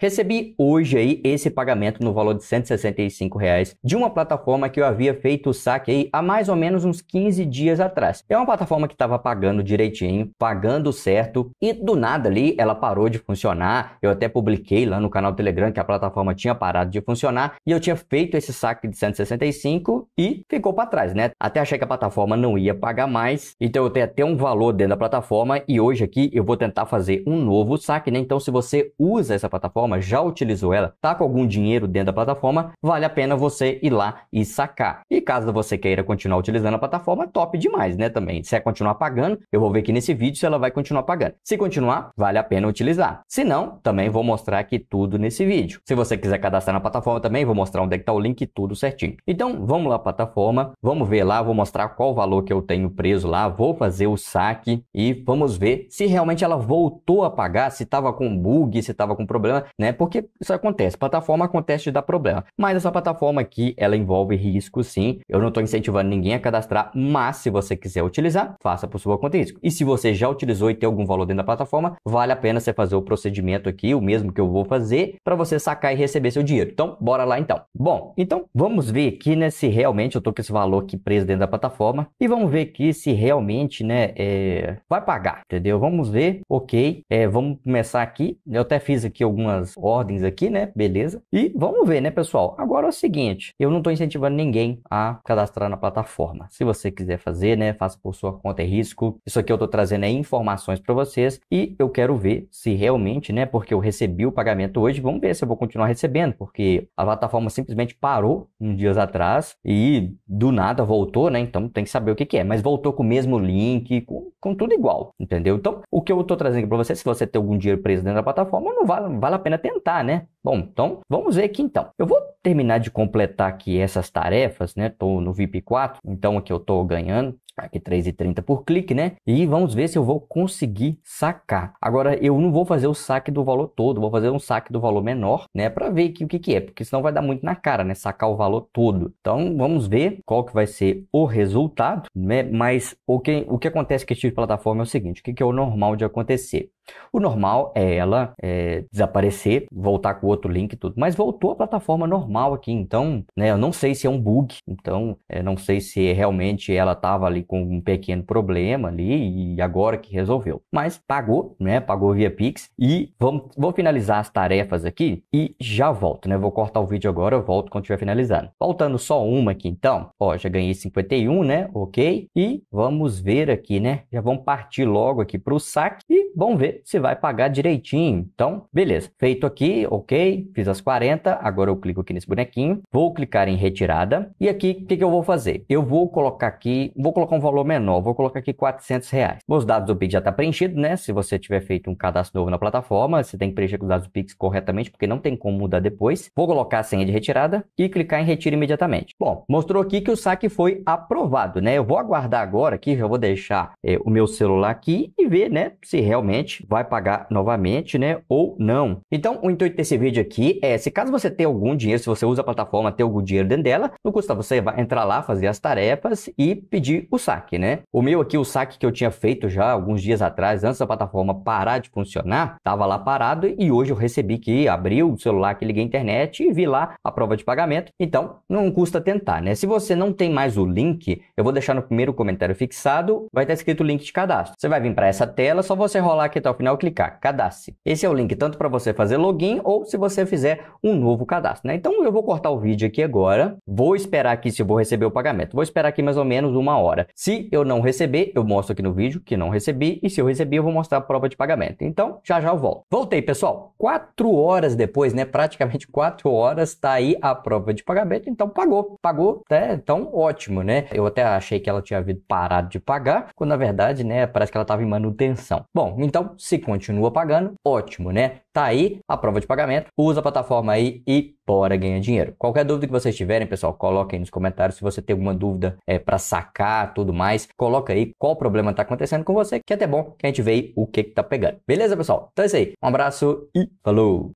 Recebi hoje aí esse pagamento no valor de 165 reais de uma plataforma que eu havia feito o saque aí há mais ou menos uns 15 dias atrás. É uma plataforma que estava pagando direitinho, pagando certo e do nada ali ela parou de funcionar. Eu até publiquei lá no canal Telegram que a plataforma tinha parado de funcionar e eu tinha feito esse saque de 165 e ficou para trás, né? Até achei que a plataforma não ia pagar mais, então eu tenho até um valor dentro da plataforma e hoje aqui eu vou tentar fazer um novo saque, né? Então se você usa essa plataforma plataforma, já utilizou ela, tá com algum dinheiro dentro da plataforma, vale a pena você ir lá e sacar. E caso você queira continuar utilizando a plataforma, top demais, né? Também. Se é continuar pagando, eu vou ver aqui nesse vídeo se ela vai continuar pagando. Se continuar, vale a pena utilizar. Se não, também vou mostrar aqui tudo nesse vídeo. Se você quiser cadastrar na plataforma também, vou mostrar onde é que tá o link, tudo certinho. Então, vamos lá plataforma, vamos ver lá, vou mostrar qual valor que eu tenho preso lá, vou fazer o saque e vamos ver se realmente ela voltou a pagar, se estava com bug, se estava com problema né? Porque isso acontece, plataforma acontece de dar problema. Mas essa plataforma aqui, ela envolve risco sim. Eu não estou incentivando ninguém a cadastrar, mas se você quiser utilizar, faça por sua conta e risco. E se você já utilizou e tem algum valor dentro da plataforma, vale a pena você fazer o procedimento aqui, o mesmo que eu vou fazer, para você sacar e receber seu dinheiro. Então, bora lá então. Bom, então vamos ver aqui, né, se realmente eu estou com esse valor aqui preso dentro da plataforma e vamos ver aqui se realmente, né, é... vai pagar, entendeu? Vamos ver, ok, é, vamos começar aqui. Eu até fiz aqui algumas essas ordens aqui, né? Beleza? E vamos ver, né, pessoal? Agora é o seguinte, eu não estou incentivando ninguém a cadastrar na plataforma. Se você quiser fazer, né, faça por sua conta e é risco. Isso aqui eu estou trazendo é informações para vocês e eu quero ver se realmente, né, porque eu recebi o pagamento hoje, vamos ver se eu vou continuar recebendo, porque a plataforma simplesmente parou uns dias atrás e do nada voltou, né? Então tem que saber o que, que é, mas voltou com o mesmo link, com, com tudo igual, entendeu? Então, o que eu estou trazendo para você, se você tem algum dinheiro preso dentro da plataforma, não vale, vale a pena tentar, né? Bom, então vamos ver aqui então. Eu vou terminar de completar aqui essas tarefas, né? Tô no VIP 4, então aqui eu tô ganhando aqui 3,30 por clique, né? E vamos ver se eu vou conseguir sacar. Agora, eu não vou fazer o saque do valor todo, vou fazer um saque do valor menor, né? Para ver que, o que, que é, porque senão vai dar muito na cara, né? Sacar o valor todo. Então, vamos ver qual que vai ser o resultado, né? Mas o que, o que acontece com esse tipo de plataforma é o seguinte, o que, que é o normal de acontecer? O normal é ela é, desaparecer, voltar com outro link e tudo, mas voltou a plataforma normal aqui, então, né, eu não sei se é um bug, então, eu é, não sei se realmente ela estava ali com um pequeno problema ali e agora que resolveu. Mas pagou, né? Pagou via Pix e vamos, vou finalizar as tarefas aqui e já volto, né? Vou cortar o vídeo agora, eu volto quando estiver finalizando. Faltando só uma aqui então, ó, já ganhei 51, né? Ok. E vamos ver aqui, né? Já vamos partir logo aqui para o saque e vamos ver se vai pagar direitinho. Então, beleza. Feito aqui, ok. Fiz as 40, agora eu clico aqui nesse bonequinho, vou clicar em retirada e aqui o que, que eu vou fazer? Eu vou colocar aqui, vou colocar colocar um valor menor, vou colocar aqui 400 reais. Os dados do Pix já está preenchido, né? Se você tiver feito um cadastro novo na plataforma, você tem que preencher os dados do Pix corretamente, porque não tem como mudar depois. Vou colocar a senha de retirada e clicar em retiro imediatamente. Bom, mostrou aqui que o saque foi aprovado, né? Eu vou aguardar agora aqui, já vou deixar é, o meu celular aqui e ver, né, se realmente vai pagar novamente, né, ou não. Então, o intuito desse vídeo aqui é, se caso você tem algum dinheiro, se você usa a plataforma, ter algum dinheiro dentro dela, não custa você entrar lá, fazer as tarefas e pedir o saque, né? O meu aqui, o saque que eu tinha feito já alguns dias atrás, antes da plataforma parar de funcionar, estava lá parado e hoje eu recebi que abriu o celular, que liguei a internet e vi lá a prova de pagamento. Então, não custa tentar, né? Se você não tem mais o link, eu vou deixar no primeiro comentário fixado, vai estar tá escrito o link de cadastro. Você vai vir para essa tela, só você rolar aqui até o final e clicar cadastre. Esse é o link tanto para você fazer login ou se você fizer um novo cadastro, né? Então, eu vou cortar o vídeo aqui agora, vou esperar aqui se eu vou receber o pagamento. Vou esperar aqui mais ou menos uma hora. Se eu não receber, eu mostro aqui no vídeo que não recebi, e se eu recebi, eu vou mostrar a prova de pagamento. Então, já já eu volto. Voltei, pessoal. Quatro horas depois, né? Praticamente quatro horas, tá aí a prova de pagamento, então pagou. Pagou, né então ótimo, né? Eu até achei que ela tinha havido parado de pagar, quando na verdade, né, parece que ela estava em manutenção. Bom, então, se continua pagando, ótimo, né? Tá aí a prova de pagamento. Usa a plataforma aí e bora ganhar dinheiro. Qualquer dúvida que vocês tiverem, pessoal, coloquem aí nos comentários. Se você tem alguma dúvida é, para sacar, tudo mais, coloca aí qual problema tá acontecendo com você, que é até bom que a gente vê o que que tá pegando. Beleza, pessoal? Então é isso aí. Um abraço e falou!